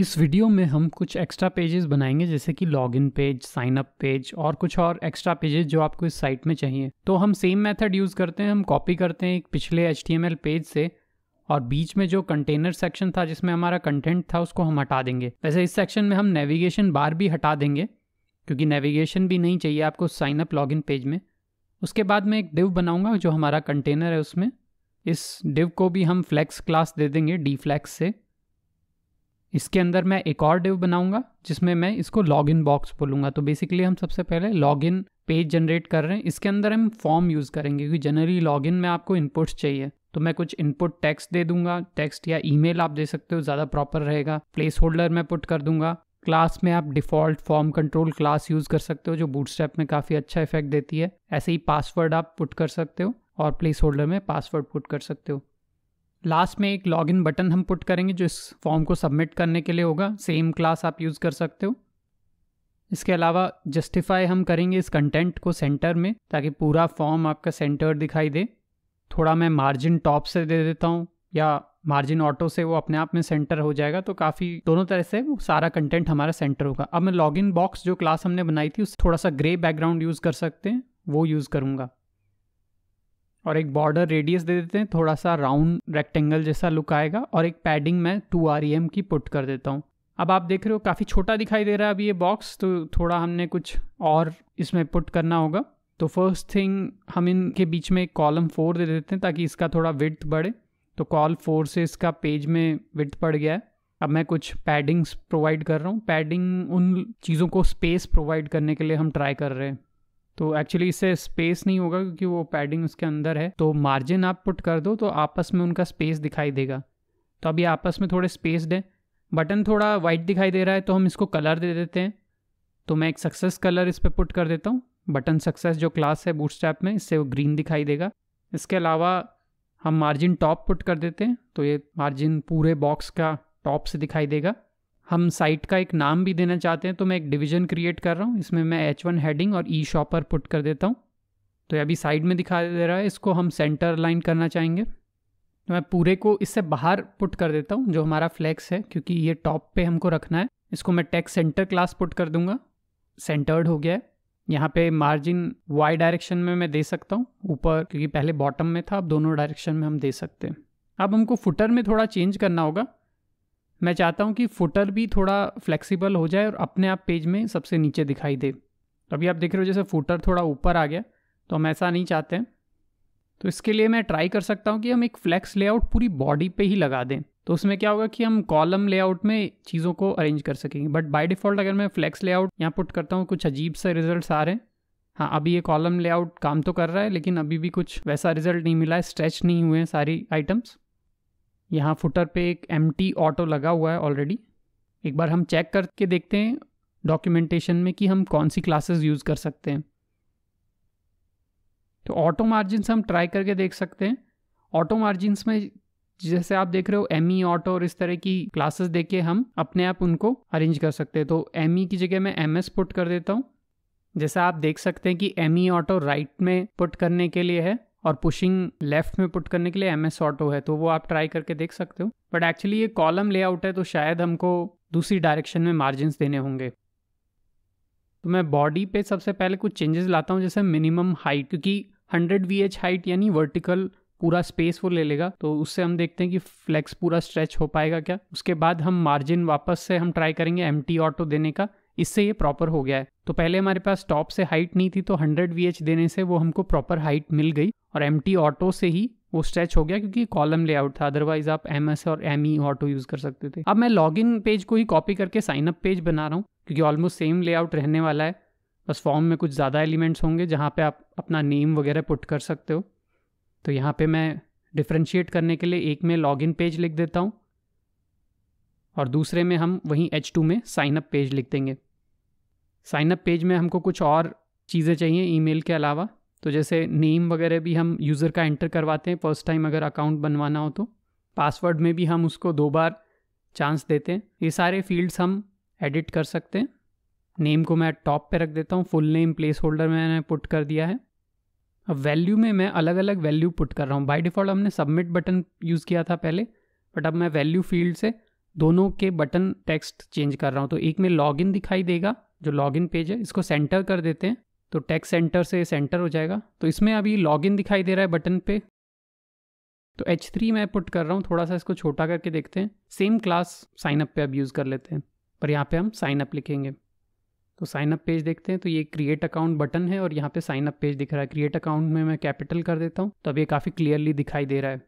इस वीडियो में हम कुछ एक्स्ट्रा पेजेस बनाएंगे जैसे कि login page sign up page और कुछ और एक्स्ट्रा पेजेस जो आपको इस साइट में चाहिए तो हम सेम मेथड यूज़ करते हैं हम कॉपी करते हैं एक पिछले एच पेज से और बीच में जो कंटेनर सेक्शन था जिसमें हमारा कंटेंट था उसको हम हटा देंगे वैसे इस सेक्शन में हम नेविगेशन बार भी हटा देंगे क्योंकि नेविगेशन भी नहीं चाहिए आपको साइन अप लॉगिन पेज में उसके बाद मैं एक डिव बनाऊंगा जो हमारा कंटेनर है उसमें इस डिव को भी हम फ्लैक्स क्लास दे देंगे डी फ्लैक्स से इसके अंदर मैं एक और डिव बनाऊंगा जिसमें मैं इसको लॉग इन बॉक्स बोलूंगा तो बेसिकली हम सबसे पहले लॉग इन पेज जनरेट कर रहे हैं इसके अंदर हम फॉर्म यूज़ करेंगे क्योंकि जनरली लॉग इन में आपको इनपुट्स चाहिए तो मैं कुछ इनपुट टेक्स्ट दे दूंगा टेक्स्ट या ईमेल आप दे सकते हो ज़्यादा प्रॉपर रहेगा प्लेस होल्डर मैं पुट कर दूंगा क्लास में आप default form control class use कर सकते हो जो बूटस्टेप में काफ़ी अच्छा इफेक्ट देती है ऐसे ही पासवर्ड आप पुट कर सकते हो और प्लेस होल्डर में पासवर्ड पुट कर सकते हो लास्ट में एक लॉगिन बटन हम पुट करेंगे जो इस फॉर्म को सबमिट करने के लिए होगा सेम क्लास आप यूज़ कर सकते हो इसके अलावा जस्टिफाई हम करेंगे इस कंटेंट को सेंटर में ताकि पूरा फॉर्म आपका सेंटर दिखाई दे थोड़ा मैं मार्जिन टॉप से दे देता हूँ या मार्जिन ऑटो से वो अपने आप में सेंटर हो जाएगा तो काफ़ी दोनों तरह से वो सारा कंटेंट हमारा सेंटर होगा अब मैं लॉगिन बॉक्स जो क्लास हमने बनाई थी उस थोड़ा सा ग्रे बैकग्राउंड यूज़ कर सकते हैं वो यूज़ करूँगा और एक बॉर्डर रेडियस दे देते हैं थोड़ा सा राउंड रेक्टेंगल जैसा लुक आएगा और एक पैडिंग मैं टू आर ई एम की पुट कर देता हूँ अब आप देख रहे हो काफ़ी छोटा दिखाई दे रहा है अभी ये बॉक्स तो थोड़ा हमने कुछ और इसमें पुट करना होगा तो फर्स्ट थिंग हम इनके बीच में एक कॉलम फोर दे देते हैं ताकि इसका थोड़ा विड्थ बढ़े तो कॉल फोर से इसका पेज में विड्थ बढ़ गया है अब मैं कुछ पैडिंग्स प्रोवाइड कर रहा हूँ पैडिंग उन चीज़ों को स्पेस प्रोवाइड करने के लिए हम ट्राई कर रहे हैं तो एक्चुअली इससे स्पेस नहीं होगा क्योंकि वो पैडिंग उसके अंदर है तो मार्जिन आप पुट कर दो तो आपस में उनका स्पेस दिखाई देगा तो अभी आपस में थोड़े स्पेस दें बटन थोड़ा वाइट दिखाई दे रहा है तो हम इसको कलर दे देते हैं तो मैं एक सक्सेस कलर इस पर पुट कर देता हूँ बटन सक्सेस जो क्लास है स्टैप में इससे वो ग्रीन दिखाई देगा इसके अलावा हम मार्जिन टॉप पुट कर देते हैं तो ये मार्जिन पूरे बॉक्स का टॉप से दिखाई देगा हम साइट का एक नाम भी देना चाहते हैं तो मैं एक डिवीजन क्रिएट कर रहा हूँ इसमें मैं एच वन हेडिंग और ई शॉपर पुट कर देता हूँ तो अभी साइड में दिखा दे रहा है इसको हम सेंटर लाइन करना चाहेंगे तो मैं पूरे को इससे बाहर पुट कर देता हूँ जो हमारा फ्लैक्स है क्योंकि ये टॉप पे हमको रखना है इसको मैं टेक्स सेंटर क्लास पुट कर दूंगा सेंटर्ड हो गया है यहाँ पे मार्जिन वाई डायरेक्शन में मैं दे सकता हूँ ऊपर क्योंकि पहले बॉटम में था अब दोनों डायरेक्शन में हम दे सकते हैं अब हमको फुटर में थोड़ा चेंज करना होगा मैं चाहता हूँ कि फुटर भी थोड़ा फ्लेक्सिबल हो जाए और अपने आप पेज में सबसे नीचे दिखाई दे तो अभी आप देख रहे हो जैसे फुटर थोड़ा ऊपर आ गया तो हम ऐसा नहीं चाहते हैं तो इसके लिए मैं ट्राई कर सकता हूँ कि हम एक फ्लैक्स लेआउट पूरी बॉडी पे ही लगा दें तो उसमें क्या होगा कि हम कॉलम लेआउट में चीज़ों को अरेंज कर सकेंगे बट बाय डिफ़ॉल्ट अगर मैं फ्लैक्स लेआउट यहाँ पुट करता हूँ कुछ अजीब से रिजल्ट आ रहे हैं हाँ अभी ये कॉलम लेआउट काम तो कर रहा है लेकिन अभी भी कुछ वैसा रिजल्ट नहीं मिला है स्ट्रेच नहीं हुए हैं सारी आइटम्स यहाँ फुटर पे एक एम ऑटो लगा हुआ है ऑलरेडी एक बार हम चेक करके देखते हैं डॉक्यूमेंटेशन में कि हम कौन सी क्लासेस यूज़ कर सकते हैं तो ऑटो मार्जिन हम ट्राई करके देख सकते हैं ऑटो मार्जिनस में जैसे आप देख रहे हो एम ई ऑटो और इस तरह की क्लासेस देके हम अपने आप उनको अरेंज कर सकते हैं तो एम ई e की जगह मैं एम एस पुट कर देता हूँ जैसा आप देख सकते हैं कि एम ई ऑटो राइट में पुट करने के लिए है और पुशिंग लेफ्ट में पुट करने के लिए एम एस ऑटो है तो वो आप ट्राई करके देख सकते हो बट एक्चुअली ये कॉलम लेआउट है तो शायद हमको दूसरी डायरेक्शन में मार्जिन देने होंगे तो मैं बॉडी पे सबसे पहले कुछ चेंजेस लाता हूँ जैसे मिनिमम हाइट क्योंकि 100 वी एच हाइट यानी वर्टिकल पूरा स्पेस वो ले लेगा तो उससे हम देखते हैं कि फ्लेक्स पूरा स्ट्रेच हो पाएगा क्या उसके बाद हम मार्जिन वापस से हम ट्राई करेंगे एम टी ऑटो देने का इससे ये प्रॉपर हो गया है तो पहले हमारे पास टॉप से हाइट नहीं थी तो 100 वी देने से वो हमको प्रॉपर हाइट मिल गई और एम ऑटो से ही वो स्ट्रेच हो गया क्योंकि कॉलम लेआउट था अदरवाइज आप एम एस और एम ई ऑटो यूज़ कर सकते थे अब मैं लॉग इन पेज को ही कॉपी करके साइन अप पेज बना रहा हूँ क्योंकि ऑलमोस्ट सेम लेआउट रहने वाला है बस फॉर्म में कुछ ज़्यादा एलिमेंट्स होंगे जहाँ पे आप अपना नेम वगैरह पुट कर सकते हो तो यहाँ पे मैं डिफ्रेंशिएट करने के लिए एक में लॉगिन पेज लिख देता हूँ और दूसरे में हम वहीं एच में साइन अप पेज लिख देंगे साइन अप पेज में हमको कुछ और चीज़ें चाहिए ईमेल के अलावा तो जैसे नेम वगैरह भी हम यूज़र का एंटर करवाते हैं फर्स्ट टाइम अगर अकाउंट बनवाना हो तो पासवर्ड में भी हम उसको दो बार चांस देते हैं ये सारे फील्ड्स हम एडिट कर सकते हैं नेम को मैं टॉप पे रख देता हूँ फुल नेम प्लेस होल्डर में मैंने पुट कर दिया है अब वैल्यू में मैं अलग अलग वैल्यू पुट कर रहा हूँ बाई डिफ़ॉल्ट हमने सबमिट बटन यूज़ किया था पहले बट अब मैं वैल्यू फील्ड से दोनों के बटन टेक्स्ट चेंज कर रहा हूँ तो एक में लॉगिन दिखाई देगा जो लॉगिन पेज है इसको सेंटर कर देते हैं तो टैक्स सेंटर से सेंटर हो जाएगा तो इसमें अभी लॉगिन दिखाई दे रहा है बटन पे तो H3 मैं पुट कर रहा हूँ थोड़ा सा इसको छोटा करके देखते हैं सेम क्लास साइनअप पे अब यूज़ कर लेते हैं पर यहाँ पे हम साइनअप लिखेंगे तो साइनअप पेज देखते हैं तो ये क्रिएट अकाउंट बटन है और यहाँ पे साइनअप पेज दिख रहा है क्रिएट अकाउंट में मैं कैपिटल कर देता हूँ तो अब ये काफ़ी क्लियरली दिखाई दे रहा है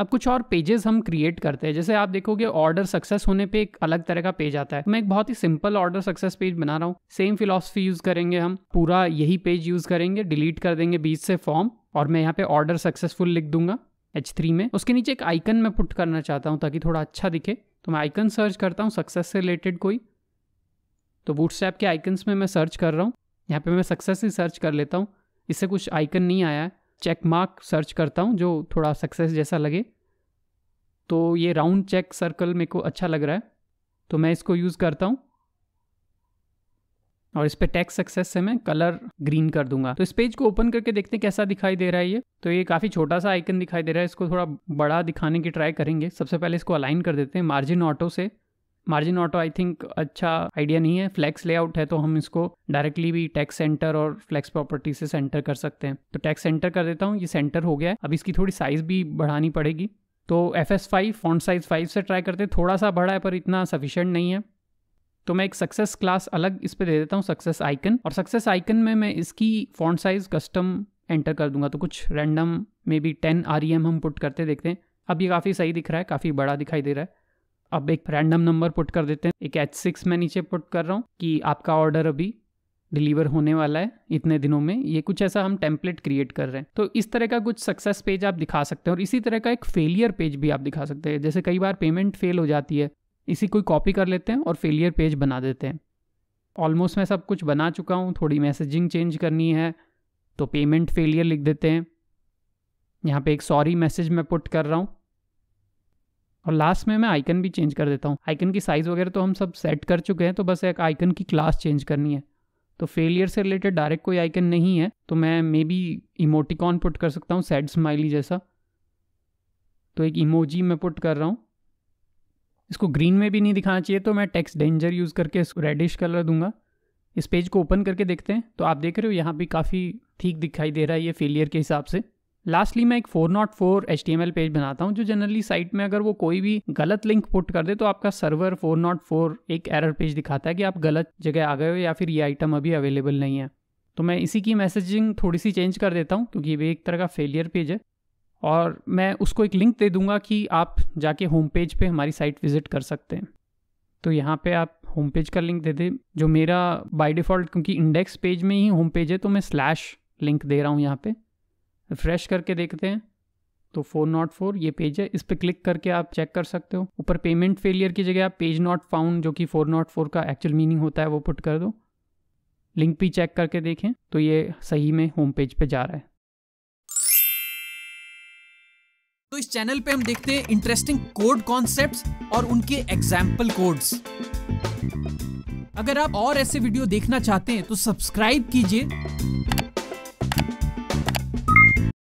अब कुछ और पेजेस हम क्रिएट करते हैं जैसे आप देखोगे ऑर्डर सक्सेस होने पे एक अलग तरह का पेज आता है मैं एक बहुत ही सिंपल ऑर्डर सक्सेस पेज बना रहा हूँ सेम फिलोसफी यूज़ करेंगे हम पूरा यही पेज यूज़ करेंगे डिलीट कर देंगे बीच से फॉर्म और मैं यहाँ पे ऑर्डर सक्सेसफुल लिख दूंगा एच थ्री में उसके नीचे एक आइकन मैं पुट करना चाहता हूँ ताकि थोड़ा अच्छा दिखे तो मैं आइकन सर्च करता हूँ सक्सेस से रिलेटेड कोई तो बूटस्टैप के आइकन्स में मैं सर्च कर रहा हूँ यहाँ पे मैं सक्सेस ही सर्च कर लेता हूँ इससे कुछ आइकन नहीं आया है चेक मार्क सर्च करता हूँ जो थोड़ा सक्सेस जैसा लगे तो ये राउंड चेक सर्कल मेरे को अच्छा लग रहा है तो मैं इसको यूज़ करता हूँ और इस पर टैक्स सक्सेस से मैं कलर ग्रीन कर दूंगा तो इस पेज को ओपन करके देखते हैं कैसा दिखाई दे रहा है ये तो ये काफ़ी छोटा सा आइकन दिखाई दे रहा है इसको थोड़ा बड़ा दिखाने की ट्राई करेंगे सबसे पहले इसको अलाइन कर देते हैं मार्जिन ऑटो से मार्जिन ऑटो आई थिंक अच्छा आइडिया नहीं है फ्लैक्स लेआउट है तो हम इसको डायरेक्टली भी टैक्स सेंटर और फ्लैक्स प्रॉपर्टी से सेंटर कर सकते हैं तो टैक्स सेंटर कर देता हूँ ये सेंटर हो गया है अब इसकी थोड़ी साइज़ भी बढ़ानी पड़ेगी तो F S five font size five से ट्राई करते थोड़ा सा बड़ा है पर इतना सफिशेंट नहीं है तो मैं एक सक्सेस क्लास अलग इस पर दे देता हूँ सक्सेस आइकन और सक्सेस आइकन में मैं इसकी फॉन्ट साइज़ कस्टम एंटर कर दूंगा तो कुछ random maybe ten R हम पुट करते देखते हैं अब ये काफ़ी सही दिख रहा है काफ़ी बड़ा दिखाई दे रहा है अब एक रैंडम नंबर पुट कर देते हैं एक एच सिक्स मैं नीचे पुट कर रहा हूँ कि आपका ऑर्डर अभी डिलीवर होने वाला है इतने दिनों में ये कुछ ऐसा हम टेम्पलेट क्रिएट कर रहे हैं तो इस तरह का कुछ सक्सेस पेज आप दिखा सकते हैं और इसी तरह का एक फेलियर पेज भी आप दिखा सकते हैं जैसे कई बार पेमेंट फेल हो जाती है इसी कोई कॉपी कर लेते हैं और फेलियर पेज बना देते हैं ऑलमोस्ट मैं सब कुछ बना चुका हूँ थोड़ी मैसेजिंग चेंज करनी है तो पेमेंट फेलियर लिख देते हैं यहाँ पे एक सॉरी मैसेज मैं पुट कर रहा हूँ और लास्ट में मैं आइकन भी चेंज कर देता हूँ आइकन की साइज़ वगैरह तो हम सब सेट कर चुके हैं तो बस एक आइकन की क्लास चेंज करनी है तो फेलियर से रिलेटेड डायरेक्ट कोई आइकन नहीं है तो मैं मे बी इमोटिकॉन पुट कर सकता हूँ सैड स्माइली जैसा तो एक इमोजी मैं पुट कर रहा हूँ इसको ग्रीन में भी नहीं दिखाना चाहिए तो मैं टेक्स्ट डेंजर यूज़ करके इसको रेडिश कलर दूंगा इस पेज को ओपन करके देखते हैं तो आप देख रहे हो यहाँ भी काफ़ी ठीक दिखाई दे रहा है ये फेलियर के हिसाब से लास्टली मैं एक 404 नॉट फोर एच पेज बनाता हूँ जो जनरली साइट में अगर वो कोई भी गलत लिंक पुट कर दे तो आपका सर्वर 404 नॉट फोर एक एरर पेज दिखाता है कि आप गलत जगह आ गए हो या फिर ये आइटम अभी अवेलेबल नहीं है तो मैं इसी की मैसेजिंग थोड़ी सी चेंज कर देता हूँ क्योंकि ये एक तरह का फेलियर पेज है और मैं उसको एक लिंक दे दूंगा कि आप जाके होम पेज पे हमारी साइट विज़िट कर सकते हैं तो यहाँ पे आप होम पेज का लिंक दे दें जो मेरा बाय डिफ़ॉल्ट क्योंकि इंडेक्स पेज में ही होम पेज है तो मैं स्लैश लिंक दे रहा हूँ यहाँ पर रिफ्रेश करके देखते हैं तो फोर नॉट फोर ये पेज है इस पर क्लिक करके आप चेक कर सकते हो ऊपर पेमेंट फेलियर की जगह आप पेज नॉट फाउंड जो कि फोर नॉट फोर का एक्चुअल मीनिंग होता है वो पुट कर दो लिंक भी चेक करके देखें तो ये सही में होम पेज पे जा रहा है तो इस चैनल पे हम देखते हैं इंटरेस्टिंग कोड कॉन्सेप्ट और उनके एग्जाम्पल कोड्स अगर आप और ऐसे वीडियो देखना चाहते हैं तो सब्सक्राइब कीजिए